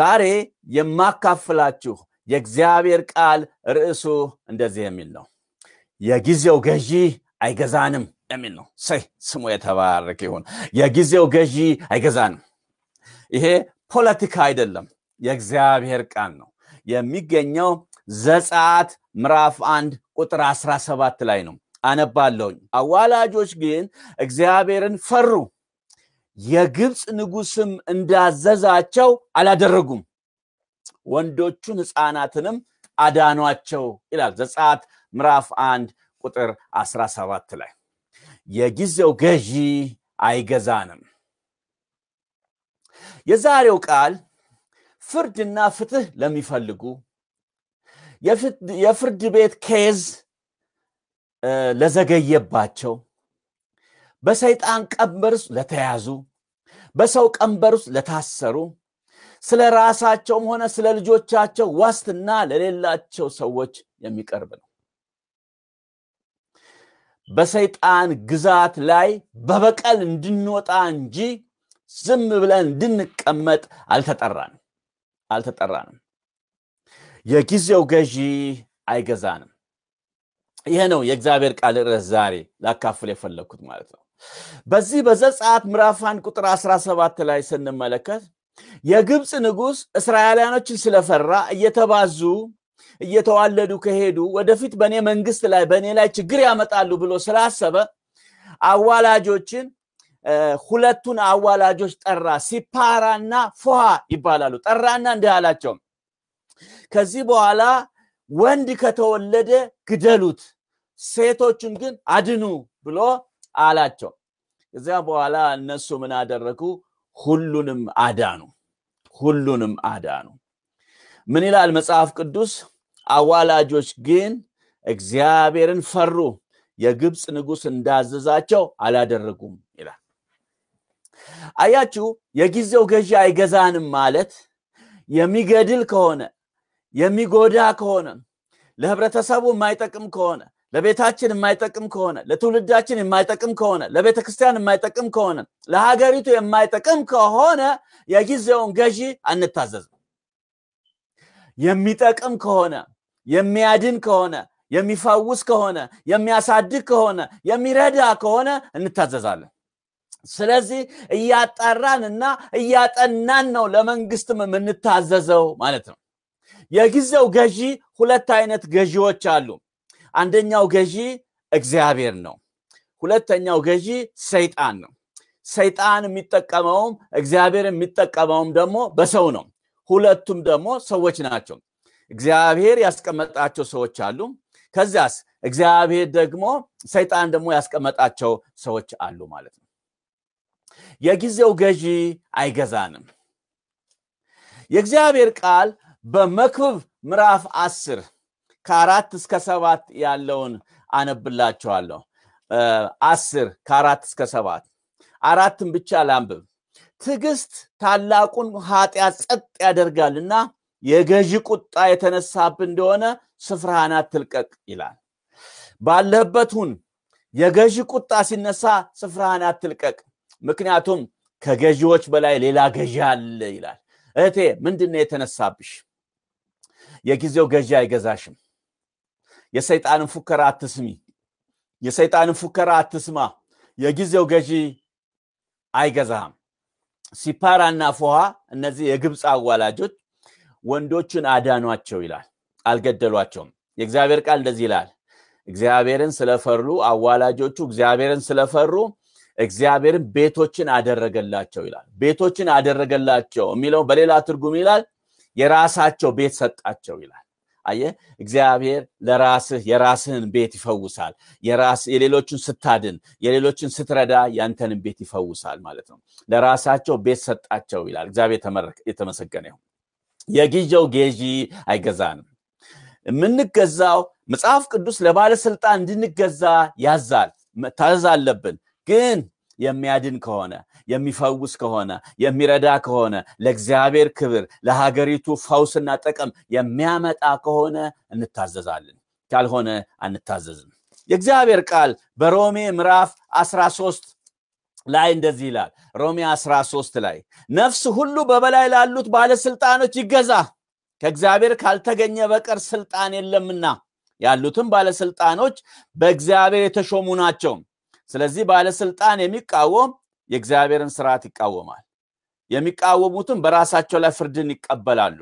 ዛሬ የማካፍላችሁ የእግዚአብሔር ቃል ርዕሱ እንደዚህ የሚል ነው የጊዜው ገዢ አይገዛንም የሚል ነው ሰይ ስሙ የተባረክ ይሁን የጊዜው ገዢ አይገዛንም ይሄ ፖለቲካ አይደለም የእግዚአብሔር ቃል ነው የሚገኘው ዘጻት ምዕራፍ አንድ ቁጥር 17 ላይ ነው አነባለሁኝ አዋላጆች ግን እግዚአብሔርን ፈሩ የግብፅ ንጉስም እንዳዘዛቸው አላደረጉም ወንዶቹን ህፃናትንም አዳኗቸው ይላል ዘጻት ምዕራፍ አንድ ቁጥር 17 ላይ የጊዜው ገዢ አይገዛንም የዛሬው ቃል ፍርድና ፍትህ ለሚፈልጉ የፍርድ ቤት ኬዝ ለዘገየባቸው በሰይጣን ቀንበር ለተያዙ በሰው ቀንበር ውስጥ ለታሰሩ ስለ ራሳቸውም ሆነ ስለ ልጆቻቸው ዋስትና ለሌላቸው ሰዎች የሚቀርብ ነው። በሰይጣን ግዛት ላይ በበቀል እንድንወጣ እንጂ ዝም ብለን እንድንቀመጥ አልተጠራንም አልተጠራንም። የጊዜው ገዢ አይገዛንም። ይህ ነው የእግዚአብሔር ቃል ርዕስ ዛሬ ላካፍል የፈለግኩት ማለት ነው። በዚህ በዘጸአት ምዕራፍ አንድ ቁጥር 17 ላይ ስንመለከት የግብፅ ንጉሥ እስራኤላውያኖችን ስለፈራ እየተባዙ እየተዋለዱ ከሄዱ ወደፊት በእኔ መንግስት ላይ በእኔ ላይ ችግር ያመጣሉ ብሎ ስላሰበ አዋላጆችን ሁለቱን አዋላጆች ጠራ። ሲፓራና ፎሃ ይባላሉ። ጠራና እንዲህ አላቸው፣ ከዚህ በኋላ ወንድ ከተወለደ ግደሉት፣ ሴቶችን ግን አድኑ ብሎ አላቸው። ከዚያ በኋላ እነሱ ምን አደረጉ? ሁሉንም አዳኑ። ሁሉንም አዳኑ። ምን ይላል መጽሐፍ ቅዱስ? አዋላጆች ግን እግዚአብሔርን ፈሩ፣ የግብፅ ንጉሥ እንዳዘዛቸው አላደረጉም ይላል። አያችሁ፣ የጊዜው ገዢ አይገዛንም ማለት የሚገድል ከሆነ የሚጎዳ ከሆነ ለህብረተሰቡ የማይጠቅም ከሆነ ለቤታችን የማይጠቅም ከሆነ ለትውልዳችን የማይጠቅም ከሆነ ለቤተ ክርስቲያን የማይጠቅም ከሆነ ለሀገሪቱ የማይጠቅም ከሆነ የጊዜውን ገዢ አንታዘዝም የሚጠቅም ከሆነ የሚያድን ከሆነ የሚፈውስ ከሆነ የሚያሳድግ ከሆነ የሚረዳ ከሆነ እንታዘዛለን ስለዚህ እያጠራን እና እያጠናን ነው ለመንግስትም የምንታዘዘው ማለት ነው የጊዜው ገዢ ሁለት አይነት ገዢዎች አሉ አንደኛው ገዢ እግዚአብሔር ነው። ሁለተኛው ገዢ ሰይጣን ነው። ሰይጣን የሚጠቀመውም እግዚአብሔር የሚጠቀመውም ደግሞ በሰው ነው። ሁለቱም ደግሞ ሰዎች ናቸው። እግዚአብሔር ያስቀመጣቸው ሰዎች አሉ። ከዚያስ እግዚአብሔር ደግሞ ሰይጣን ደግሞ ያስቀመጣቸው ሰዎች አሉ ማለት ነው። የጊዜው ገዢ አይገዛንም። የእግዚአብሔር ቃል በመክብብ ምዕራፍ አስር ከአራት እስከ ሰባት ያለውን አነብላችኋለሁ አስር ከአራት እስከ ሰባት አራትን ብቻ ላንብብ ትዕግስት ታላቁን ኃጢአት ጸጥ ያደርጋልና የገዢ ቁጣ የተነሳብ እንደሆነ ስፍራህን አትልቀቅ ይላል ባለህበት ሁን የገዢ ቁጣ ሲነሳ ስፍራህን አትልቀቅ ምክንያቱም ከገዢዎች በላይ ሌላ ገዢ አለ ይላል እህቴ ምንድነው የተነሳብሽ የጊዜው ገዢ አይገዛሽም የሰይጣንን ፉከራ አትስሚ፣ የሰይጣንን ፉከራ አትስማ። የጊዜው ገዢ አይገዛህም። ሲፓራና ፎሃ እነዚህ የግብፅ አዋላጆች ወንዶችን አዳኗቸው ይላል፣ አልገደሏቸውም። የእግዚአብሔር ቃል እንደዚህ ይላል፣ እግዚአብሔርን ስለፈሩ አዋላጆቹ እግዚአብሔርን ስለፈሩ እግዚአብሔርን ቤቶችን አደረገላቸው ይላል። ቤቶችን አደረገላቸው የሚለው በሌላ ትርጉም ይላል የራሳቸው ቤት ሰጣቸው ይላል። አየ እግዚአብሔር ለራስህ የራስህን ቤት ይፈውሳል። የሌሎችን ስታድን፣ የሌሎችን ስትረዳ ያንተንን ቤት ይፈውሳል ማለት ነው። ለራሳቸው ቤት ሰጣቸው ይላል እግዚአብሔር። የተመሰገነ ይሁን። የጊዜው ገዢ አይገዛንም። የምንገዛው መጽሐፍ ቅዱስ ለባለስልጣን እንድንገዛ ያዛል። መታዘዝ አለብን ግን የሚያድን ከሆነ የሚፈውስ ከሆነ የሚረዳ ከሆነ ለእግዚአብሔር ክብር ለሀገሪቱ ፈውስና ጥቅም የሚያመጣ ከሆነ እንታዘዛለን ካልሆነ አንታዘዝም የእግዚአብሔር ቃል በሮሜ ምዕራፍ 13 ላይ እንደዚህ ይላል ሮሜ 13 ላይ ነፍስ ሁሉ በበላይ ላሉት ባለስልጣኖች ይገዛ ከእግዚአብሔር ካልተገኘ በቀር ስልጣን የለምና ያሉትም ባለስልጣኖች በእግዚአብሔር የተሾሙ ናቸው ስለዚህ ባለስልጣን የሚቃወም የእግዚአብሔርን ስርዓት ይቃወማል የሚቃወሙትም በራሳቸው ላይ ፍርድን ይቀበላሉ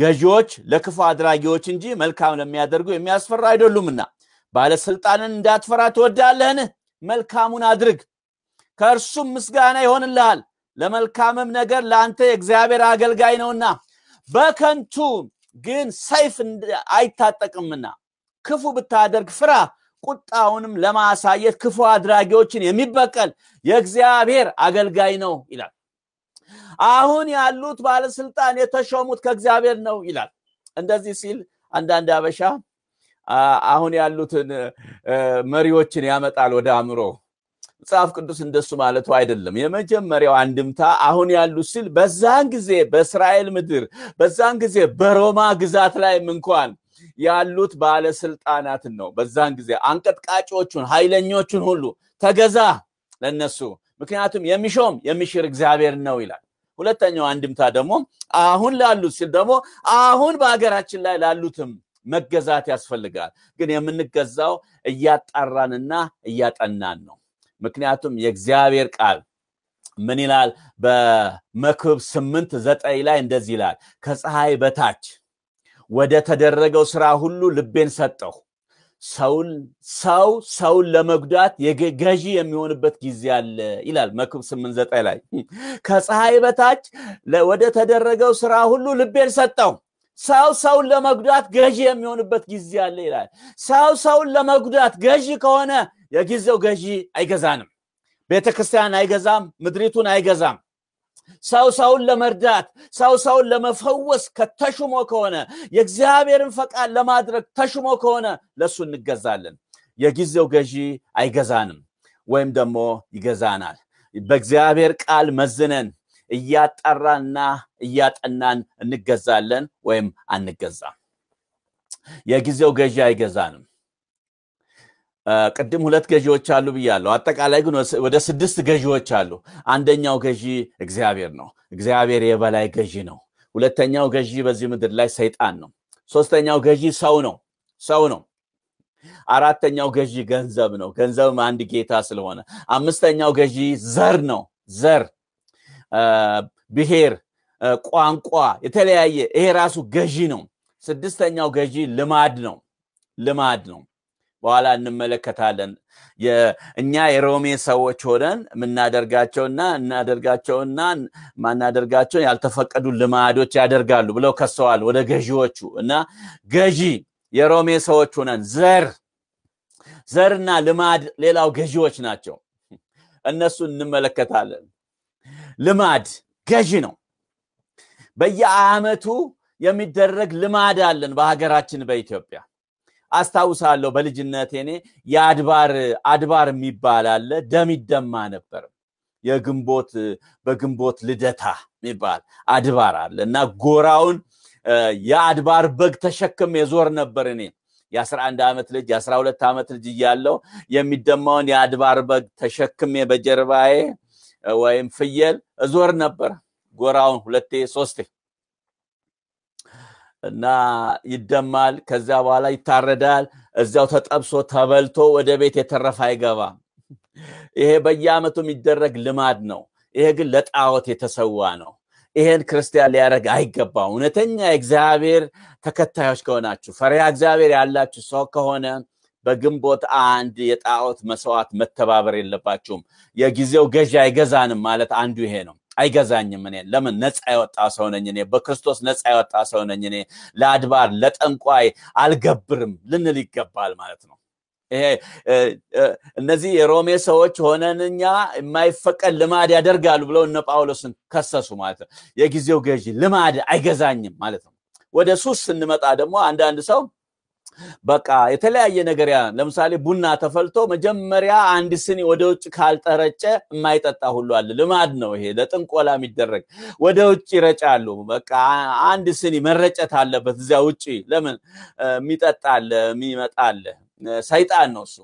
ገዢዎች ለክፉ አድራጊዎች እንጂ መልካም ለሚያደርጉ የሚያስፈራ አይደሉምና ባለስልጣንን እንዳትፈራ ትወዳለህን መልካሙን አድርግ ከእርሱም ምስጋና ይሆንልሃል ለመልካምም ነገር ለአንተ የእግዚአብሔር አገልጋይ ነውና በከንቱ ግን ሰይፍ አይታጠቅምና ክፉ ብታደርግ ፍራ ቁጣውንም ለማሳየት ክፉ አድራጊዎችን የሚበቀል የእግዚአብሔር አገልጋይ ነው ይላል። አሁን ያሉት ባለስልጣን የተሾሙት ከእግዚአብሔር ነው ይላል። እንደዚህ ሲል አንዳንድ አበሻ አሁን ያሉትን መሪዎችን ያመጣል ወደ አእምሮ። መጽሐፍ ቅዱስ እንደሱ ማለቱ አይደለም። የመጀመሪያው አንድምታ አሁን ያሉት ሲል በዛን ጊዜ በእስራኤል ምድር በዛን ጊዜ በሮማ ግዛት ላይም እንኳን ያሉት ባለስልጣናትን ነው። በዛን ጊዜ አንቀጥቃጮቹን፣ ኃይለኞቹን ሁሉ ተገዛ ለነሱ፣ ምክንያቱም የሚሾም የሚሽር እግዚአብሔር ነው ይላል። ሁለተኛው አንድምታ ደግሞ አሁን ላሉት ሲል ደግሞ አሁን በሀገራችን ላይ ላሉትም መገዛት ያስፈልጋል። ግን የምንገዛው እያጣራንና እያጠናን ነው። ምክንያቱም የእግዚአብሔር ቃል ምን ይላል? በመክብብ ስምንት ዘጠኝ ላይ እንደዚህ ይላል ከፀሐይ በታች ወደ ተደረገው ስራ ሁሉ ልቤን ሰጠሁ። ሰው ሰውን ለመጉዳት ገዢ የሚሆንበት ጊዜ አለ ይላል መክብብ ስምንት ዘጠኝ ላይ ከፀሐይ በታች ወደ ተደረገው ስራ ሁሉ ልቤን ሰጠው ሰው ሰውን ለመጉዳት ገዢ የሚሆንበት ጊዜ አለ ይላል ሰው ሰውን ለመጉዳት ገዢ ከሆነ የጊዜው ገዢ አይገዛንም ቤተ ክርስቲያን አይገዛም ምድሪቱን አይገዛም ሰው ሰውን ለመርዳት ሰው ሰውን ለመፈወስ ከተሹሞ ከሆነ የእግዚአብሔርን ፈቃድ ለማድረግ ተሹሞ ከሆነ ለእሱ እንገዛለን የጊዜው ገዢ አይገዛንም ወይም ደግሞ ይገዛናል በእግዚአብሔር ቃል መዝነን እያጠራና እያጠናን እንገዛለን ወይም አንገዛም የጊዜው ገዢ አይገዛንም ቅድም ሁለት ገዢዎች አሉ ብያለሁ። አጠቃላይ ግን ወደ ስድስት ገዢዎች አሉ። አንደኛው ገዢ እግዚአብሔር ነው። እግዚአብሔር የበላይ ገዢ ነው። ሁለተኛው ገዢ በዚህ ምድር ላይ ሰይጣን ነው። ሶስተኛው ገዢ ሰው ነው፣ ሰው ነው። አራተኛው ገዢ ገንዘብ ነው። ገንዘብም አንድ ጌታ ስለሆነ። አምስተኛው ገዢ ዘር ነው። ዘር፣ ብሔር፣ ቋንቋ የተለያየ ይሄ ራሱ ገዢ ነው። ስድስተኛው ገዢ ልማድ ነው። ልማድ ነው። በኋላ እንመለከታለን እኛ የሮሜ ሰዎች ሆነን የምናደርጋቸውና እናደርጋቸውና ማናደርጋቸው ያልተፈቀዱ ልማዶች ያደርጋሉ ብለው ከሰዋል ወደ ገዢዎቹ እና ገዢ የሮሜ ሰዎች ሆነን ዘር ዘርና ልማድ ሌላው ገዢዎች ናቸው እነሱ እንመለከታለን ልማድ ገዢ ነው በየአመቱ የሚደረግ ልማድ አለን በሀገራችን በኢትዮጵያ አስታውሳለሁ በልጅነት እኔ የአድባር አድባር የሚባል አለ ደም ይደማ ነበር የግንቦት በግንቦት ልደታ የሚባል አድባር አለ እና ጎራውን የአድባር በግ ተሸክም የዞር ነበር እኔ የ11 ዓመት ልጅ የ12 ዓመት ልጅ እያለው የሚደማውን የአድባር በግ ተሸክሜ በጀርባዬ ወይም ፍየል እዞር ነበር ጎራውን ሁለቴ ሶስቴ እና ይደማል። ከዚያ በኋላ ይታረዳል። እዚያው ተጠብሶ ተበልቶ ወደ ቤት የተረፈ አይገባም። ይሄ በየዓመቱ የሚደረግ ልማድ ነው። ይሄ ግን ለጣዖት የተሰዋ ነው። ይሄን ክርስቲያን ሊያደርግ አይገባም። እውነተኛ እግዚአብሔር ተከታዮች ከሆናችሁ ፈሪሃ እግዚአብሔር ያላችሁ ሰው ከሆነ በግንቦት አንድ የጣዖት መስዋዕት መተባበር የለባችሁም። የጊዜው ገዢ አይገዛንም ማለት አንዱ ይሄ ነው። አይገዛኝም። እኔ ለምን ነፃ የወጣ ሰው ነኝ። እኔ በክርስቶስ ነፃ የወጣ ሰው ነኝ። እኔ ለአድባር ለጠንቋይ አልገብርም ልንል ይገባል ማለት ነው። ይሄ እነዚህ የሮሜ ሰዎች ሆነንኛ የማይፈቀድ ልማድ ያደርጋሉ ብለው እነ ጳውሎስን ከሰሱ ማለት ነው። የጊዜው ገዢ ልማድ አይገዛኝም ማለት ነው። ወደ ሱስ ስንመጣ ደግሞ አንዳንድ ሰው በቃ የተለያየ ነገር ያ ለምሳሌ ቡና ተፈልቶ መጀመሪያ አንድ ስኒ ወደ ውጭ ካልጠረጨ የማይጠጣ ሁሉ አለ። ልማድ ነው ይሄ፣ ለጥንቆላ የሚደረግ ወደ ውጭ ይረጫሉ። በቃ አንድ ስኒ መረጨት አለበት እዚያ ውጭ። ለምን የሚጠጣለ የሚመጣለ ሰይጣን ነው እሱ።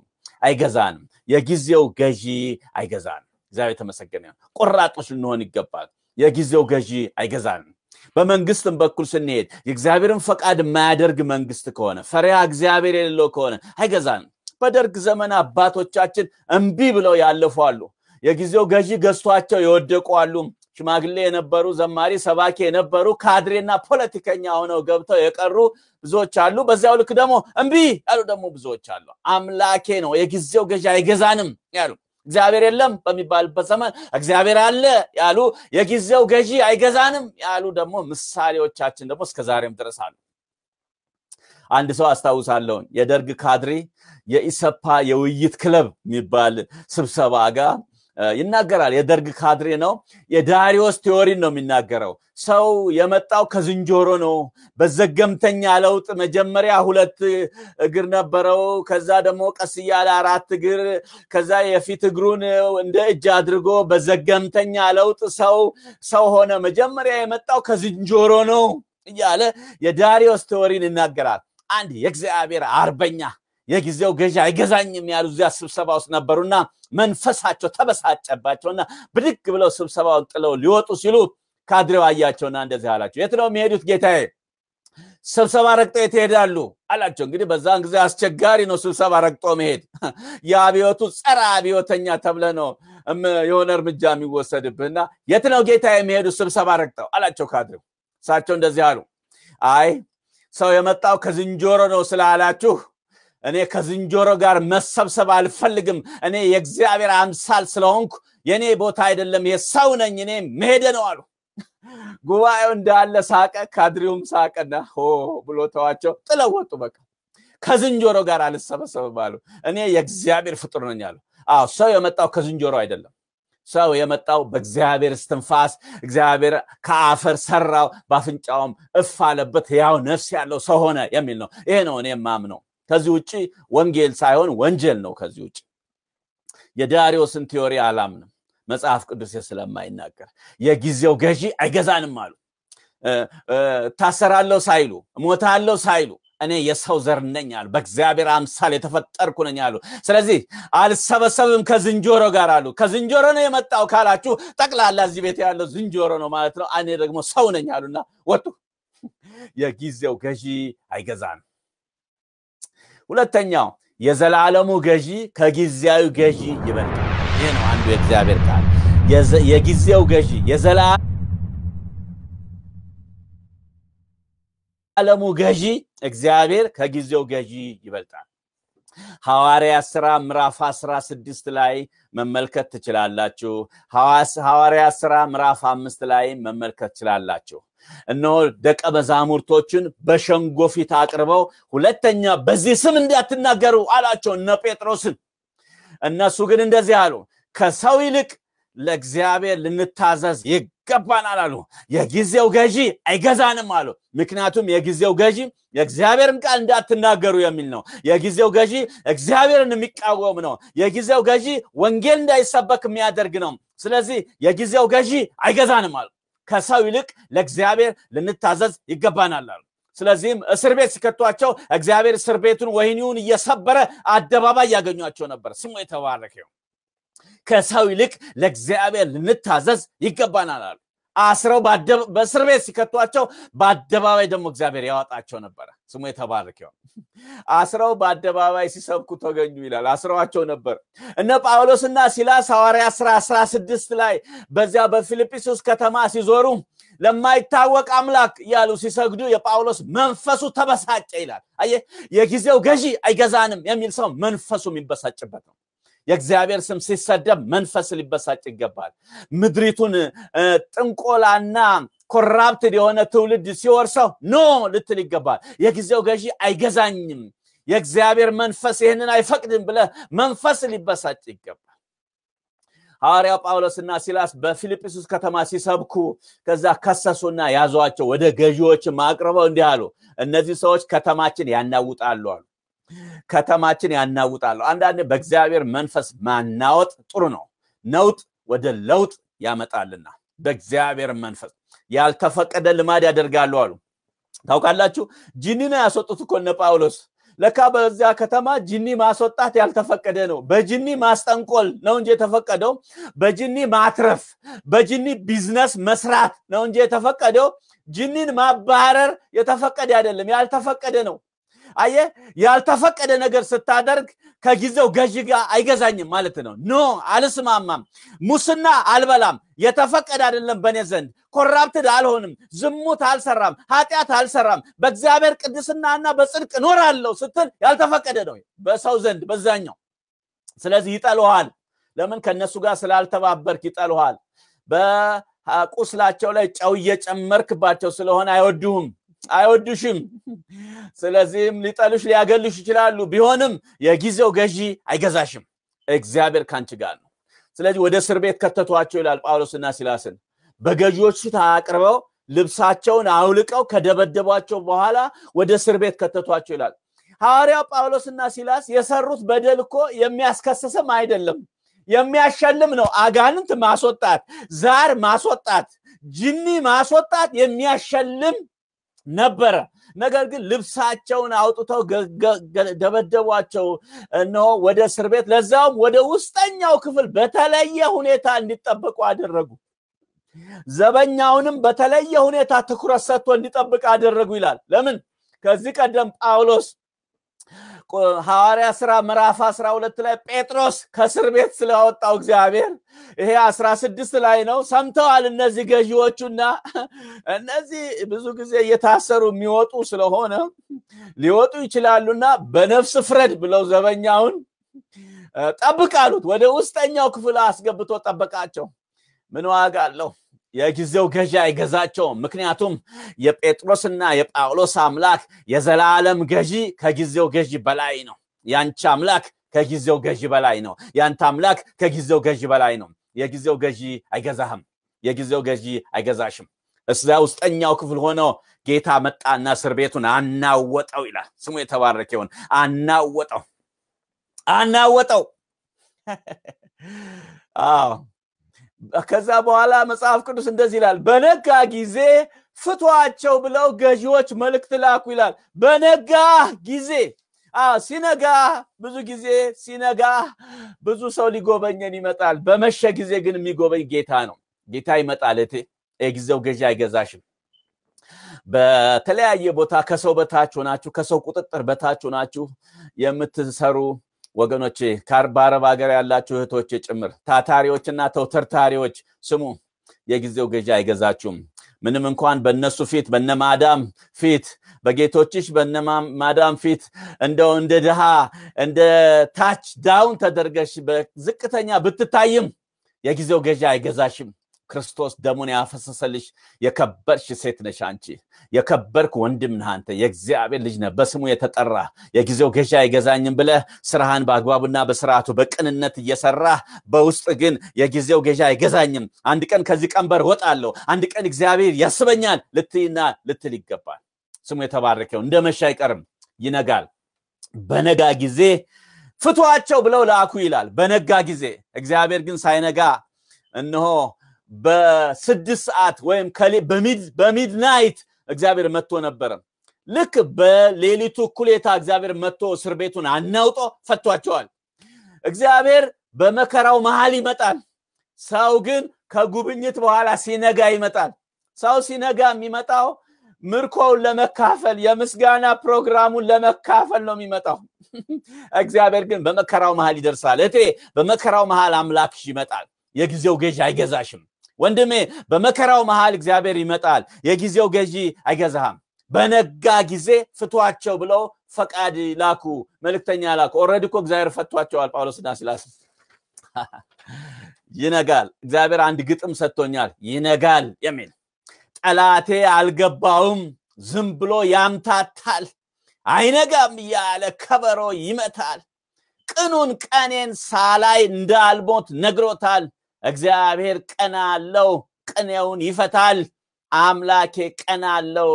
አይገዛንም፣ የጊዜው ገዢ አይገዛንም። እግዚአብሔር የተመሰገነ። ቆራጦች ልንሆን ይገባል። የጊዜው ገዢ አይገዛንም። በመንግስትም በኩል ስንሄድ የእግዚአብሔርን ፈቃድ የማያደርግ መንግስት ከሆነ ፈሪያ እግዚአብሔር የሌለው ከሆነ አይገዛንም በደርግ ዘመን አባቶቻችን እምቢ ብለው ያለፉ አሉ የጊዜው ገዢ ገዝቷቸው የወደቁ አሉ ሽማግሌ የነበሩ ዘማሪ ሰባኪ የነበሩ ካድሬና ፖለቲከኛ ሆነው ገብተው የቀሩ ብዙዎች አሉ በዚያው ልክ ደግሞ እምቢ ያሉ ደግሞ ብዙዎች አሉ አምላኬ ነው የጊዜው ገዢ አይገዛንም ያሉ እግዚአብሔር የለም በሚባልበት ዘመን እግዚአብሔር አለ ያሉ የጊዜው ገዢ አይገዛንም ያሉ ደግሞ ምሳሌዎቻችን ደግሞ እስከዛሬም ድረስ አሉ አንድ ሰው አስታውሳለውን የደርግ ካድሬ የኢሰፓ የውይይት ክለብ የሚባል ስብሰባ ጋር ይናገራል። የደርግ ካድሬ ነው። የዳሪዎስ ቴዎሪን ነው የሚናገረው። ሰው የመጣው ከዝንጀሮ ነው። በዘገምተኛ ለውጥ መጀመሪያ ሁለት እግር ነበረው። ከዛ ደግሞ ቀስ እያለ አራት እግር፣ ከዛ የፊት እግሩን እንደ እጅ አድርጎ በዘገምተኛ ለውጥ ሰው ሰው ሆነ። መጀመሪያ የመጣው ከዝንጀሮ ነው እያለ የዳሪዎስ ቴዎሪን ይናገራል። አንድ የእግዚአብሔር አርበኛ የጊዜው ገዢ አይገዛኝም ያሉ እዚያ ስብሰባ ውስጥ ነበሩና መንፈሳቸው ተበሳጨባቸውና ብድግ ብለው ስብሰባውን ጥለው ሊወጡ ሲሉ ካድሬው አያቸውና እንደዚህ አላቸው፣ የት ነው የሚሄዱት ጌታዬ? ስብሰባ ረግጠው የት ይሄዳሉ አላቸው። እንግዲህ በዛን ጊዜ አስቸጋሪ ነው ስብሰባ ረግጦ መሄድ። የአብዮቱ ጸረ አብዮተኛ ተብለ ነው የሆነ እርምጃ የሚወሰድብህና የት ነው ጌታ የሚሄዱ ስብሰባ ረግጠው አላቸው ካድሬው። እሳቸው እንደዚህ አሉ፣ አይ ሰው የመጣው ከዝንጀሮ ነው ስላላችሁ እኔ ከዝንጀሮ ጋር መሰብሰብ አልፈልግም። እኔ የእግዚአብሔር አምሳል ስለሆንኩ የእኔ ቦታ አይደለም፣ የሰው ነኝ፣ እኔ መሄደ ነው አሉ። ጉባኤው እንዳለ ሳቀ፣ ካድሪውም ሳቀና ሆ ብሎ ተዋቸው። ጥለው ወጡ። በቃ ከዝንጀሮ ጋር አልሰበሰብም አሉ። እኔ የእግዚአብሔር ፍጡር ነኝ አሉ። አዎ ሰው የመጣው ከዝንጀሮ አይደለም። ሰው የመጣው በእግዚአብሔር እስትንፋስ እግዚአብሔር ከአፈር ሰራው፣ በአፍንጫውም እፍ አለበት፣ ያው ነፍስ ያለው ሰው ሆነ የሚል ነው። ይሄ ነው እኔ ማምነው። ከዚህ ውጭ ወንጌል ሳይሆን ወንጀል ነው። ከዚህ ውጭ የዳሪዮስን ቲዮሪ አላምንም፣ መጽሐፍ ቅዱስ ስለማይናገር የጊዜው ገዢ አይገዛንም አሉ። ታሰራለሁ ሳይሉ ሞታለሁ ሳይሉ እኔ የሰው ዘር ነኝ አሉ። በእግዚአብሔር አምሳል የተፈጠርኩ ነኝ አሉ። ስለዚህ አልሰበሰብም ከዝንጀሮ ጋር አሉ። ከዝንጀሮ ነው የመጣው ካላችሁ ጠቅላላ እዚህ ቤት ያለው ዝንጀሮ ነው ማለት ነው። እኔ ደግሞ ሰው ነኝ አሉና ወጡ። የጊዜው ገዢ አይገዛንም። ሁለተኛው የዘላለሙ ገዢ ከጊዜያዊ ገዢ ይበልጣል። ይህ ነው አንዱ የእግዚአብሔር ቃል። የጊዜው ገዢ የዘላለሙ ገዢ እግዚአብሔር ከጊዜው ገዢ ይበልጣል። ሐዋርያ ስራ ምዕራፍ 16 ላይ መመልከት ትችላላችሁ። ሐዋርያ ሥራ ምዕራፍ አምስት ላይ መመልከት ትችላላችሁ። እነሆ ደቀ መዛሙርቶችን በሸንጎ ፊት አቅርበው ሁለተኛ በዚህ ስም እንዲያትናገሩ አላቸው እነ ጴጥሮስን እነሱ ግን እንደዚህ አሉ ከሰው ይልቅ ለእግዚአብሔር ልንታዘዝ ይገባናል አሉ የጊዜው ገዢ አይገዛንም አሉ ምክንያቱም የጊዜው ገዢ የእግዚአብሔርን ቃል እንዳትናገሩ የሚል ነው የጊዜው ገዢ እግዚአብሔርን የሚቃወም ነው የጊዜው ገዢ ወንጌል እንዳይሰበክ የሚያደርግ ነው ስለዚህ የጊዜው ገዢ አይገዛንም አሉ ከሰው ይልቅ ለእግዚአብሔር ልንታዘዝ ይገባናል ስለዚህም እስር ቤት ሲከቷቸው እግዚአብሔር እስር ቤቱን ወህኒውን እየሰበረ አደባባይ ያገኟቸው ነበር ስሙ የተባረከው ከሰው ይልቅ ለእግዚአብሔር ልንታዘዝ ይገባናል አስረው በእስር ቤት ሲከቷቸው በአደባባይ ደግሞ እግዚአብሔር ያወጣቸው ነበረ ስሙ የተባረክ ይሆን። አስረው በአደባባይ ሲሰብኩ ተገኙ ይላል። አስረዋቸው ነበር። እነ ጳውሎስና ሲላስ ሐዋርያ 1 16 ላይ በዚያ በፊልጵስዩስ ከተማ ሲዞሩ ለማይታወቅ አምላክ እያሉ ሲሰግዱ የጳውሎስ መንፈሱ ተበሳጨ ይላል። አየ የጊዜው ገዢ አይገዛንም የሚል ሰው መንፈሱ የሚበሳጭበት ነው። የእግዚአብሔር ስም ሲሰደብ መንፈስ ሊበሳጭ ይገባል። ምድሪቱን ጥንቆላና ኮራፕትድ የሆነ ትውልድ ሲወርሰው ኖ ልትል ይገባል የጊዜው ገዢ አይገዛኝም የእግዚአብሔር መንፈስ ይህንን አይፈቅድም ብለ መንፈስ ሊበሳጭ ይገባል ሐዋርያው ጳውሎስና ሲላስ በፊልጵስዩስ ከተማ ሲሰብኩ ከዛ ከሰሱና ያዟቸው ወደ ገዢዎች አቅርበው እንዲህ አሉ እነዚህ ሰዎች ከተማችን ያናውጣሉ አሉ ከተማችን ያናውጣሉ አንዳንድ በእግዚአብሔር መንፈስ ማናወጥ ጥሩ ነው ነውጥ ወደ ለውጥ ያመጣልና በእግዚአብሔር መንፈስ ያልተፈቀደ ልማድ ያደርጋሉ አሉ። ታውቃላችሁ ጂኒ ነው ያስወጡት እኮ እነ ጳውሎስ። ለካ በዚያ ከተማ ጂኒ ማስወጣት ያልተፈቀደ ነው። በጂኒ ማስጠንቆል ነው እንጂ የተፈቀደው በጂኒ ማትረፍ፣ በጂኒ ቢዝነስ መስራት ነው እንጂ የተፈቀደው ጂኒን ማባረር የተፈቀደ አይደለም፣ ያልተፈቀደ ነው። አየ ያልተፈቀደ ነገር ስታደርግ ከጊዜው ገዢ ጋር አይገዛኝም ማለት ነው ኖ አልስማማም ሙስና አልበላም የተፈቀደ አይደለም በእኔ ዘንድ ኮራፕትድ አልሆንም ዝሙት አልሰራም ኃጢአት አልሰራም በእግዚአብሔር ቅድስናና በጽድቅ እኖራለሁ ስትል ያልተፈቀደ ነው በሰው ዘንድ በዛኛው ስለዚህ ይጠልሃል ለምን ከእነሱ ጋር ስላልተባበርክ ይጠልሃል በቁስላቸው ላይ ጨው እየጨመርክባቸው ስለሆነ አይወዱሁም አይወዱሽም ስለዚህም ሊጠሉሽ ሊያገሉሽ ይችላሉ። ቢሆንም የጊዜው ገዢ አይገዛሽም። እግዚአብሔር ካንቺ ጋር ነው። ስለዚህ ወደ እስር ቤት ከተቷቸው ይላል ጳውሎስና ሲላስን በገዢዎች ፊት አቅርበው ልብሳቸውን አውልቀው ከደበደቧቸው በኋላ ወደ እስር ቤት ከተቷቸው ይላል። ሐዋርያው ጳውሎስና ሲላስ የሰሩት በደል እኮ የሚያስከስስም አይደለም፣ የሚያሸልም ነው። አጋንንት ማስወጣት፣ ዛር ማስወጣት፣ ጅኒ ማስወጣት የሚያሸልም ነበረ። ነገር ግን ልብሳቸውን አውጥተው ደበደቧቸው። እነሆ ወደ እስር ቤት ለዛውም ወደ ውስጠኛው ክፍል በተለየ ሁኔታ እንዲጠበቁ አደረጉ። ዘበኛውንም በተለየ ሁኔታ ትኩረት ሰጥቶ እንዲጠብቅ አደረጉ ይላል። ለምን? ከዚህ ቀደም ጳውሎስ ሐዋርያ ስራ ምዕራፍ 12 ላይ ጴጥሮስ ከእስር ቤት ስለወጣው እግዚአብሔር ይሄ 16 ላይ ነው። ሰምተዋል እነዚህ ገዢዎቹና እነዚህ ብዙ ጊዜ እየታሰሩ የሚወጡ ስለሆነ ሊወጡ ይችላሉና በነፍስ ፍረድ ብለው ዘበኛውን ጠብቃሉት። ወደ ውስጠኛው ክፍል አስገብቶ ጠበቃቸው። ምን ዋጋ አለው? የጊዜው ገዢ አይገዛቸውም። ምክንያቱም የጴጥሮስና የጳውሎስ አምላክ የዘላለም ገዢ ከጊዜው ገዢ በላይ ነው። ያንቺ አምላክ ከጊዜው ገዢ በላይ ነው። ያንተ አምላክ ከጊዜው ገዢ በላይ ነው። የጊዜው ገዢ አይገዛህም። የጊዜው ገዢ አይገዛሽም። እዚያ ውስጠኛው ክፍል ሆኖ ጌታ መጣና እስር ቤቱን አናወጠው ይላል። ስሙ የተባረከ ይሁን። አናወጠው አናወጠው። አዎ ከዛ በኋላ መጽሐፍ ቅዱስ እንደዚህ ይላል በነጋ ጊዜ ፍቷቸው ብለው ገዢዎች መልእክት ላኩ ይላል በነጋ ጊዜ ሲነጋ ብዙ ጊዜ ሲነጋ ብዙ ሰው ሊጎበኘን ይመጣል በመሸ ጊዜ ግን የሚጎበኝ ጌታ ነው ጌታ ይመጣል እቴ የጊዜው ገዢ አይገዛሽም በተለያየ ቦታ ከሰው በታች ሆናችሁ ከሰው ቁጥጥር በታች ሆናችሁ የምትሰሩ ወገኖች በአረብ ሀገር ያላችሁ እህቶች ጭምር ታታሪዎችና ተውተርታሪዎች ስሙ፣ የጊዜው ገዢ አይገዛችሁም። ምንም እንኳን በእነሱ ፊት በነማዳም ፊት በጌቶችሽ በነማዳም ፊት እንደው እንደ ድሃ እንደ ታች ዳውን ተደርገሽ በዝቅተኛ ብትታይም የጊዜው ገዢ አይገዛሽም። ክርስቶስ ደሙን ያፈሰሰልሽ የከበርሽ ሴት ነሽ አንቺ። የከበርክ ወንድም ነህ አንተ። የእግዚአብሔር ልጅ ነህ፣ በስሙ የተጠራ የጊዜው ገዢ አይገዛኝም ብለህ ስራህን በአግባቡና በስርዓቱ በቅንነት እየሰራህ በውስጥ ግን የጊዜው ገዢ አይገዛኝም፣ አንድ ቀን ከዚህ ቀንበር ወጣለሁ፣ አንድ ቀን እግዚአብሔር ያስበኛል ልትይና ልትል ይገባል። ስሙ የተባረከው እንደ መሻ አይቀርም፣ ይነጋል። በነጋ ጊዜ ፍቷቸው ብለው ላኩ ይላል። በነጋ ጊዜ እግዚአብሔር ግን ሳይነጋ እነሆ በስድስት ሰዓት ወይም በሚድ ናይት እግዚአብሔር መጥቶ ነበረ ልክ በሌሊቱ እኩሌታ እግዚአብሔር መጥቶ እስር ቤቱን አናውጦ ፈቷቸዋል እግዚአብሔር በመከራው መሀል ይመጣል ሰው ግን ከጉብኝት በኋላ ሲነጋ ይመጣል ሰው ሲነጋ የሚመጣው ምርኮውን ለመካፈል የምስጋና ፕሮግራሙን ለመካፈል ነው የሚመጣው እግዚአብሔር ግን በመከራው መሃል ይደርሳል እቴ በመከራው መሃል አምላክሽ ይመጣል የጊዜው ገዥ አይገዛሽም ወንድሜ በመከራው መሃል እግዚአብሔር ይመጣል የጊዜው ገዢ አይገዛህም በነጋ ጊዜ ፍቷቸው ብለው ፈቃድ ላኩ መልእክተኛ ላኩ ኦረድ እኮ እግዚአብሔር ፈቷቸዋል ጳውሎስና ሲላስ ይነጋል እግዚአብሔር አንድ ግጥም ሰጥቶኛል ይነጋል የሚል ጠላቴ አልገባውም ዝም ብሎ ያምታታል አይነጋም እያለ ከበሮ ይመታል ቅኑን ቀኔን ሳላይ እንዳልሞት ነግሮታል እግዚአብሔር ቀን አለው፣ ቅኔውን ይፈታል። አምላኬ ቀን አለው፣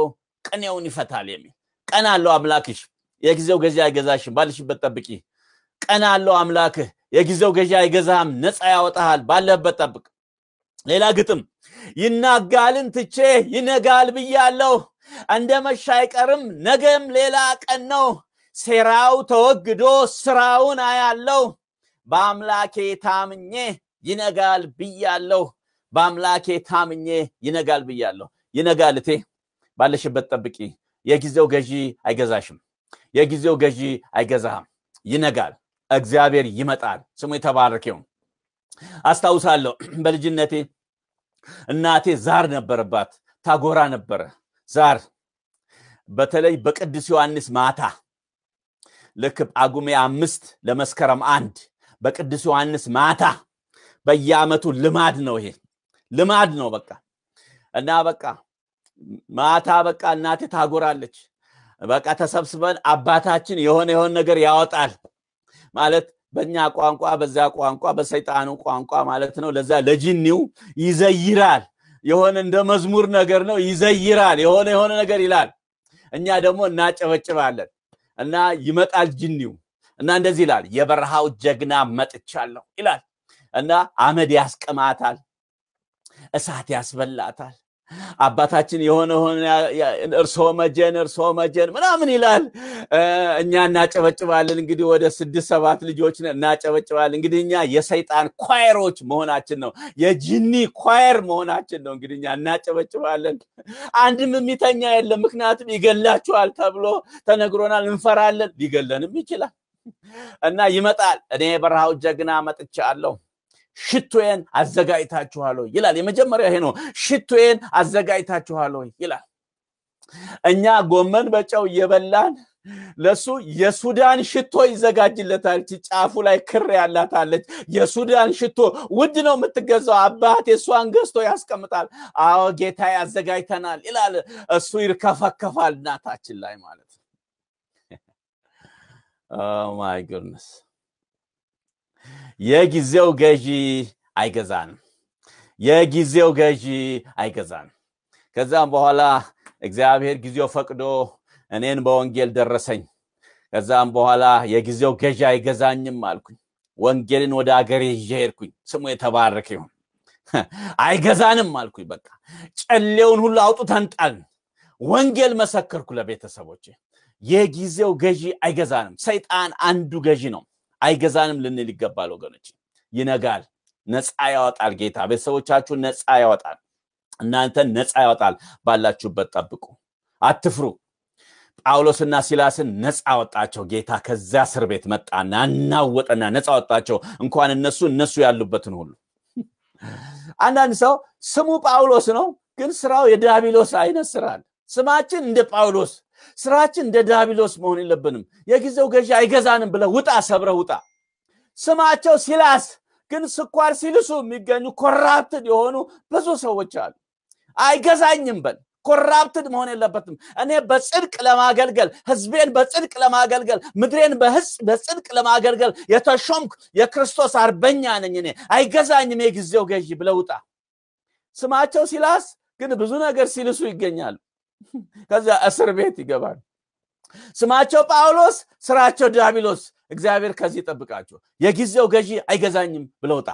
ቅኔውን ይፈታል የሚል ቀን አለው አምላክሽ፣ የጊዜው ገዢ አይገዛሽም። ባልሽበት ጠብቂ። ቀን አለው አምላክህ፣ የጊዜው ገዢ አይገዛህም። ነፃ ያወጣሃል። ባለበት ጠብቅ። ሌላ ግጥም ይናጋልን ትቼ ይነጋል ብያለሁ። እንደ መሻ አይቀርም ነገም ሌላ ቀን ነው። ሴራው ተወግዶ ስራውን አያለው። በአምላኬ ታምኜ ይነጋል ብያለሁ። በአምላኬ ታምኜ ይነጋል ብያለሁ። ይነጋል እቴ፣ ባለሽበት ጠብቂ። የጊዜው ገዢ አይገዛሽም። የጊዜው ገዢ አይገዛህም። ይነጋል። እግዚአብሔር ይመጣል። ስሙ የተባረክ ይሁን። አስታውሳለሁ በልጅነቴ እናቴ ዛር ነበረባት፣ ታጎራ ነበረ ዛር። በተለይ በቅዱስ ዮሐንስ ማታ ልክ ጳጉሜ አምስት ለመስከረም አንድ በቅዱስ ዮሐንስ ማታ በየአመቱ ልማድ ነው ይሄ ልማድ ነው በቃ እና በቃ ማታ በቃ እናቴ ታጎራለች በቃ ተሰብስበን አባታችን የሆነ የሆነ ነገር ያወጣል ማለት በእኛ ቋንቋ በዛ ቋንቋ በሰይጣኑ ቋንቋ ማለት ነው ለዛ ለጅኒው ይዘይራል የሆነ እንደ መዝሙር ነገር ነው ይዘይራል የሆነ የሆነ ነገር ይላል እኛ ደግሞ እናጨበጭባለን እና ይመጣል ጅኒው እና እንደዚህ ይላል የበረሃው ጀግና መጥቻለሁ ይላል እና አመድ ያስቀማታል እሳት ያስበላታል። አባታችን የሆነ ሆነ እርሶ መጀን እርሶ መጀን ምናምን ይላል። እኛ እናጨበጭባለን። እንግዲህ ወደ ስድስት ሰባት ልጆች እናጨበጭባለን። እንግዲህ እኛ የሰይጣን ኳየሮች መሆናችን ነው፣ የጂኒ ኳየር መሆናችን ነው። እንግዲህ እኛ እናጨበጭባለን። አንድም የሚተኛ የለም፣ ምክንያቱም ይገላችኋል ተብሎ ተነግሮናል። እንፈራለን፣ ሊገለንም ይችላል። እና ይመጣል። እኔ የበረሃው ጀግና መጥቻለሁ ሽቶዬን አዘጋጅታችኋለሁ ይላል። የመጀመሪያ ይሄ ነው። ሽቶዬን አዘጋጅታችኋለሁ ይላል። እኛ ጎመን በጨው እየበላን ለሱ የሱዳን ሽቶ ይዘጋጅለታል። ጫፉ ላይ ክር ያላታለች የሱዳን ሽቶ ውድ ነው የምትገዛው። አባት የእሷን ገዝቶ ያስቀምጣል። አዎ ጌታ ያዘጋጅተናል ይላል። እሱ ይርከፈከፋል እናታችን ላይ ማለት ማይ oh ጉድነስ የጊዜው ገዢ አይገዛንም። የጊዜው ገዢ አይገዛን ከዛም በኋላ እግዚአብሔር ጊዜው ፈቅዶ እኔን በወንጌል ደረሰኝ። ከዛም በኋላ የጊዜው ገዢ አይገዛኝም አልኩኝ። ወንጌልን ወደ አገሬ ይዤ ስሙ የተባረከ ይሁን። አይገዛንም አልኩኝ። በቃ ጨሌውን ሁሉ አውጡ ተንጣል ወንጌል መሰከርኩ ለቤተሰቦቼ። የጊዜው ገዢ አይገዛንም። ሰይጣን አንዱ ገዢ ነው። አይገዛንም ልንል ይገባል ወገኖች። ይነጋል፣ ነፃ ያወጣል ጌታ። ቤተሰቦቻችሁን ነፃ ያወጣል። እናንተን ነፃ ያወጣል። ባላችሁበት ጠብቁ፣ አትፍሩ። ጳውሎስና ሲላስን ነፃ አወጣቸው ጌታ። ከዚያ እስር ቤት መጣና አናወጠና ነፃ አወጣቸው። እንኳን እነሱ እነሱ ያሉበትን ሁሉ አንዳንድ ሰው ስሙ ጳውሎስ ነው፣ ግን ስራው የዳቢሎስ አይነት ስራ ስማችን እንደ ጳውሎስ ስራችን እንደ ዳቢሎስ መሆን የለብንም የጊዜው ገዢ አይገዛንም ብለ ውጣ ሰብረ ውጣ ስማቸው ሲላስ ግን ስኳር ሲልሱ የሚገኙ ኮራፕትድ የሆኑ ብዙ ሰዎች አሉ አይገዛኝም በል ኮራፕትድ መሆን የለበትም እኔ በጽድቅ ለማገልገል ህዝቤን በጽድቅ ለማገልገል ምድሬን በጽድቅ ለማገልገል የተሾምኩ የክርስቶስ አርበኛ ነኝ እኔ አይገዛኝም የጊዜው ገዢ ብለውጣ ስማቸው ሲላስ ግን ብዙ ነገር ሲልሱ ይገኛሉ ከዚያ እስር ቤት ይገባል። ስማቸው ጳውሎስ፣ ስራቸው ዲያብሎስ። እግዚአብሔር ከዚህ ይጠብቃቸው። የጊዜው ገዢ አይገዛኝም ብለውጣ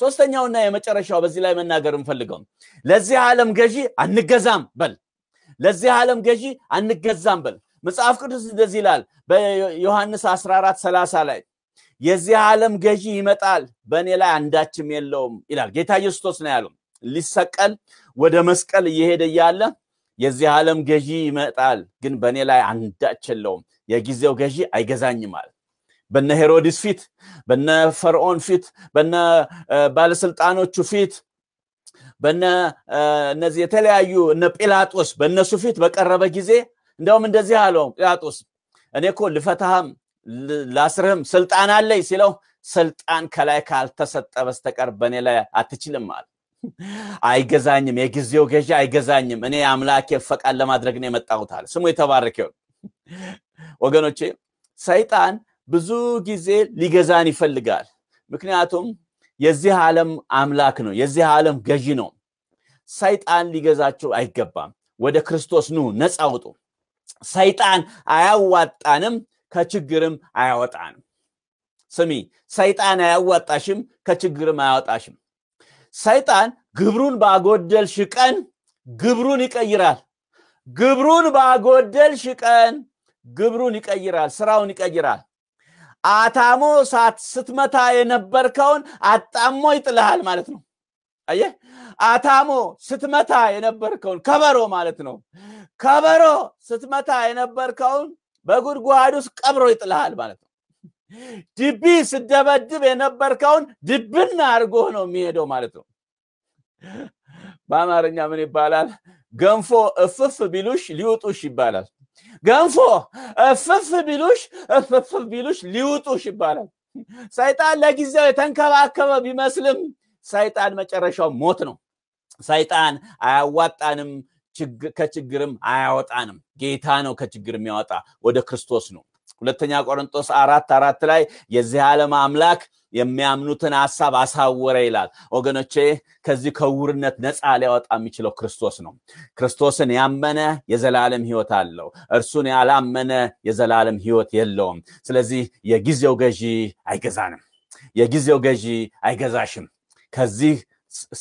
ሶስተኛውና የመጨረሻው በዚህ ላይ መናገር እንፈልገው ለዚህ ዓለም ገዢ አንገዛም በል ለዚህ ዓለም ገዢ አንገዛም በል መጽሐፍ ቅዱስ እንደዚህ ይላል በዮሐንስ 14 30 ላይ የዚህ ዓለም ገዢ ይመጣል በእኔ ላይ አንዳችም የለውም ይላል ጌታ ኢየሱስ ነው ያለው ሊሰቀል ወደ መስቀል እየሄደ እያለ የዚህ ዓለም ገዢ ይመጣል፣ ግን በእኔ ላይ አንዳች የለውም፣ የጊዜው ገዢ አይገዛኝም አለ። በነ ሄሮድስ ፊት፣ በነ ፈርዖን ፊት፣ በነ ባለስልጣኖቹ ፊት፣ በነ እነዚህ የተለያዩ እነ ጲላጦስ በእነሱ ፊት በቀረበ ጊዜ እንደውም እንደዚህ አለው ጲላጦስ እኔ እኮ ልፈታህም ላስርህም ስልጣን አለኝ ሲለው ስልጣን ከላይ ካልተሰጠ በስተቀር በእኔ ላይ አትችልም አለ። አይገዛኝም፣ የጊዜው ገዢ አይገዛኝም። እኔ አምላኬ ፈቃድ ለማድረግ ነው የመጣሁት አለ። ስሙ የተባረከ ይሁን። ወገኖቼ ሰይጣን ብዙ ጊዜ ሊገዛን ይፈልጋል። ምክንያቱም የዚህ ዓለም አምላክ ነው፣ የዚህ ዓለም ገዢ ነው። ሰይጣን ሊገዛችሁ አይገባም። ወደ ክርስቶስ ኑ፣ ነፃ ሰይጣን አያዋጣንም፣ ከችግርም አያወጣንም። ስሚ፣ ሰይጣን አያዋጣሽም፣ ከችግርም አያወጣሽም። ሰይጣን ግብሩን ባጎደልሽ ቀን ግብሩን ይቀይራል ግብሩን ባጎደልሽ ቀን ግብሩን ይቀይራል ስራውን ይቀይራል አታሞ ሳት ስትመታ የነበርከውን አጣሞ ይጥልሃል ማለት ነው አየ አታሞ ስትመታ የነበርከውን ከበሮ ማለት ነው ከበሮ ስትመታ የነበርከውን በጉድጓድ ውስጥ ቀብሮ ይጥልሃል ማለት ነው ድቢ ስደበድብ የነበርከውን ድብና አርጎ ነው የሚሄደው ማለት ነው። በአማርኛ ምን ይባላል? ገንፎ እፍፍ ቢሉሽ ሊውጡሽ ይባላል። ገንፎ እፍፍ ቢሉሽ እፍፍ ቢሉሽ ሊውጡሽ ይባላል። ሰይጣን ለጊዜው የተንከባከበ ቢመስልም ሰይጣን መጨረሻው ሞት ነው። ሰይጣን አያዋጣንም፣ ከችግርም አያወጣንም። ጌታ ነው ከችግር የሚያወጣ ወደ ክርስቶስ ነው። ሁለተኛ ቆሮንጦስ አራት አራት ላይ የዚህ ዓለም አምላክ የሚያምኑትን ሀሳብ አሳወረ ይላል ወገኖቼ ከዚህ ከውርነት ነፃ ሊያወጣ የሚችለው ክርስቶስ ነው ክርስቶስን ያመነ የዘላለም ህይወት አለው እርሱን ያላመነ የዘላለም ህይወት የለውም ስለዚህ የጊዜው ገዢ አይገዛንም የጊዜው ገዢ አይገዛሽም ከዚህ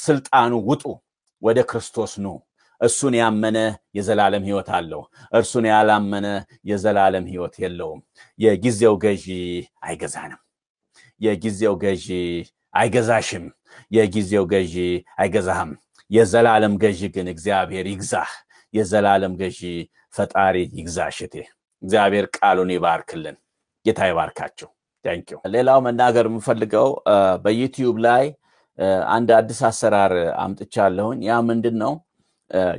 ስልጣኑ ውጡ ወደ ክርስቶስ ነው እርሱን ያመነ የዘላለም ህይወት አለው፣ እርሱን ያላመነ የዘላለም ህይወት የለውም። የጊዜው ገዢ አይገዛንም። የጊዜው ገዢ አይገዛሽም። የጊዜው ገዢ አይገዛህም። የዘላለም ገዢ ግን እግዚአብሔር ይግዛህ። የዘላለም ገዢ ፈጣሪ ይግዛሽ። እቴ እግዚአብሔር ቃሉን ይባርክልን። ጌታ ይባርካቸው። ሌላው መናገር የምፈልገው በዩቲዩብ ላይ አንድ አዲስ አሰራር አምጥቻለሁኝ። ያ ምንድን ነው?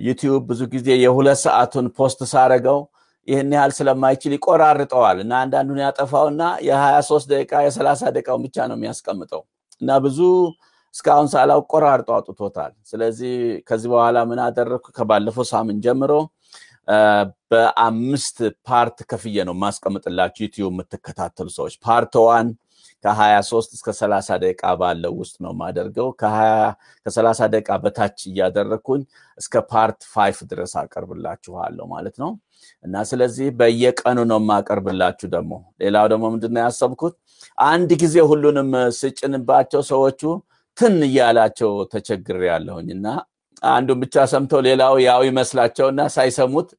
ዩቲዩብ ብዙ ጊዜ የሁለት ሰዓቱን ፖስት ሳረገው ይህን ያህል ስለማይችል ይቆራርጠዋል እና አንዳንዱን ያጠፋውና የ23 ደቂቃ የ30 ደቂቃው ብቻ ነው የሚያስቀምጠው እና ብዙ እስካሁን ሳላው ቆራርጦ አውጥቶታል። ስለዚህ ከዚህ በኋላ ምን አደረግኩ? ከባለፈው ሳምንት ጀምሮ በአምስት ፓርት ከፍየ ነው ማስቀምጥላችሁ ዩቲዩብ የምትከታተሉ ሰዎች ፓርት ዋን ከ23 እስከ 30 ደቂቃ ባለው ውስጥ ነው የማደርገው። ከ30 ደቂቃ በታች እያደረግኩኝ እስከ ፓርት ፋይፍ ድረስ አቀርብላችኋለሁ ማለት ነው። እና ስለዚህ በየቀኑ ነው የማቀርብላችሁ። ደግሞ ሌላው ደግሞ ምንድነው ያሰብኩት አንድ ጊዜ ሁሉንም ስጭንባቸው ሰዎቹ ትን እያላቸው ተቸግር ያለሁኝ እና አንዱን ብቻ ሰምተው ሌላው ያው ይመስላቸውና ሳይሰሙት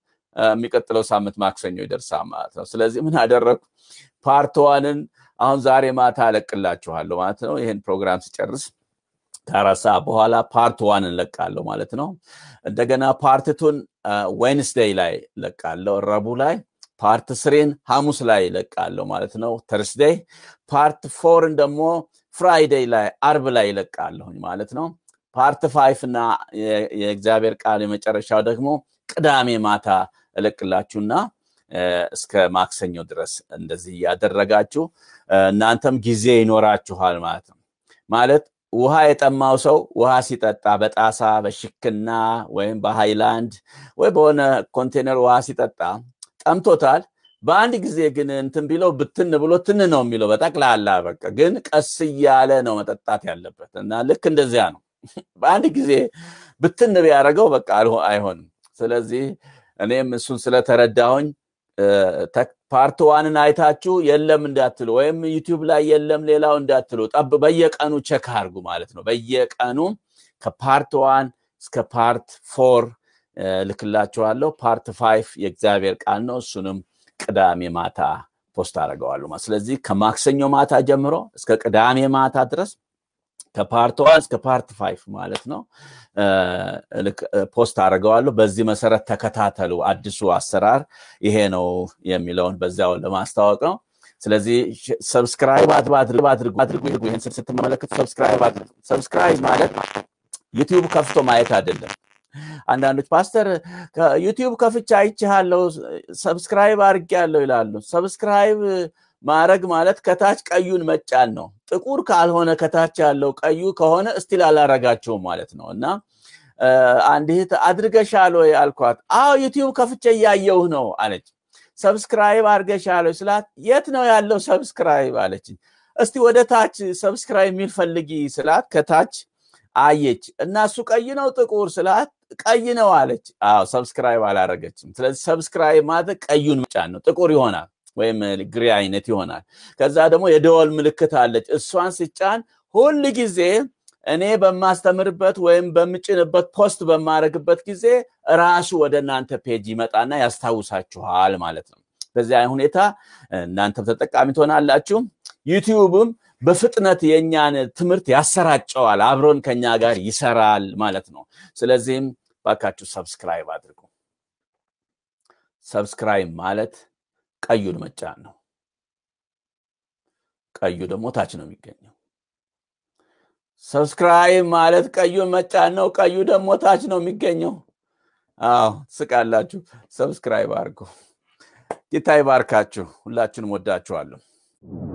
የሚቀጥለው ሳምንት ማክሰኞ ይደርሳ ማለት ነው። ስለዚህ ምን አደረግኩ ዋንን አሁን ዛሬ ማታ አለቅላችኋለሁ ማለት ነው። ይህን ፕሮግራም ስጨርስ ከአራት ሰዓት በኋላ ፓርት ዋን እንለቃለሁ ማለት ነው። እንደገና ፓርት ቱን ዌንስዴይ ላይ ለቃለሁ፣ ረቡዕ ላይ ፓርት ስሪን ሐሙስ ላይ ይለቃለሁ ማለት ነው፣ ተርስዴይ። ፓርት ፎርን ደግሞ ፍራይዴይ ላይ አርብ ላይ ይለቃለሁኝ ማለት ነው። ፓርት ፋይፍ እና የእግዚአብሔር ቃል የመጨረሻው ደግሞ ቅዳሜ ማታ እለቅላችሁና እስከ ማክሰኞ ድረስ እንደዚህ እያደረጋችሁ እናንተም ጊዜ ይኖራችኋል ማለት ነው። ማለት ውሃ የጠማው ሰው ውሃ ሲጠጣ በጣሳ በሽክና ወይም በሃይላንድ ወይ በሆነ ኮንቴነር ውሃ ሲጠጣ ጠምቶታል። በአንድ ጊዜ ግን እንትን ቢለው ብትን ብሎ ትን ነው የሚለው በጠቅላላ በቃ። ግን ቀስ እያለ ነው መጠጣት ያለበት እና ልክ እንደዚያ ነው። በአንድ ጊዜ ብትን ቢያደርገው በቃ አይሆንም። ስለዚህ እኔም እሱን ስለተረዳሁኝ ፓርት ዋንን አይታችሁ የለም እንዳትሉ ወይም ዩቲዩብ ላይ የለም ሌላው እንዳትሉ፣ ጠብ በየቀኑ ቸክ አድርጉ ማለት ነው። በየቀኑ ከፓርት ዋን እስከ ፓርት ፎር ልክላችኋለሁ። ፓርት ፋይፍ የእግዚአብሔር ቃል ነው። እሱንም ቅዳሜ ማታ ፖስት አደርገዋለሁ። ስለዚህ ከማክሰኞ ማታ ጀምሮ እስከ ቅዳሜ ማታ ድረስ ከፓርት ዋን እስከ ፓርት ፋይፍ ማለት ነው ፖስት አድርገዋለሁ። በዚህ መሰረት ተከታተሉ። አዲሱ አሰራር ይሄ ነው የሚለውን በዚያው ለማስታወቅ ነው። ስለዚህ ሰብስክራይብ አድርጉ አድርጉ። ይህን ስትመለከቱ ሰብስክራይብ አድርጉ። ሰብስክራይብ ማለት ዩቲዩብ ከፍቶ ማየት አይደለም። አንዳንዶች ፓስተር ዩቲዩብ ከፍቻ አይችሃለሁ፣ ሰብስክራይብ አርጌ ያለው ይላሉ። ሰብስክራይብ ማረግ ማለት ከታች ቀዩን መጫን ነው። ጥቁር ካልሆነ ከታች ያለው ቀዩ ከሆነ እስቲል አላረጋችሁም ማለት ነው። እና አንድ እህት አድርገሻል ወይ አልኳት። አዎ ዩቲዩብ ከፍቼ እያየሁህ ነው አለች። ሰብስክራይብ አድርገሻል ወይ ስላት፣ የት ነው ያለው ሰብስክራይብ አለችኝ። እስቲ ወደ ታች ሰብስክራይብ የሚል ፈልጊ ስላት፣ ከታች አየች እና እሱ ቀይ ነው ጥቁር ስላት፣ ቀይ ነው አለች። አዎ ሰብስክራይብ አላረገችም። ስለዚህ ሰብስክራይብ ማድረግ ቀዩን መጫን ነው፣ ጥቁር ይሆናል። ወይም ግሪ አይነት ይሆናል። ከዛ ደግሞ የደወል ምልክት አለች። እሷን ስጫን ሁል ጊዜ እኔ በማስተምርበት ወይም በምጭንበት ፖስት በማድረግበት ጊዜ ራሱ ወደ እናንተ ፔጅ ይመጣና ያስታውሳችኋል ማለት ነው። በዚያ ሁኔታ እናንተም ተጠቃሚ ትሆናላችሁ። ዩቲዩብም በፍጥነት የእኛን ትምህርት ያሰራጨዋል፣ አብሮን ከኛ ጋር ይሰራል ማለት ነው። ስለዚህም ባካችሁ ሰብስክራይብ አድርጉ። ሰብስክራይብ ማለት ቀዩን መጫን ነው። ቀዩ ደግሞ ታች ነው የሚገኘው። ሰብስክራይብ ማለት ቀዩን መጫን ነው። ቀዩ ደግሞ ታች ነው የሚገኘው። አዎ ስቃላችሁ ሰብስክራይብ አርጎ ጌታ ይባርካችሁ። ሁላችሁንም ወዳችኋለሁ።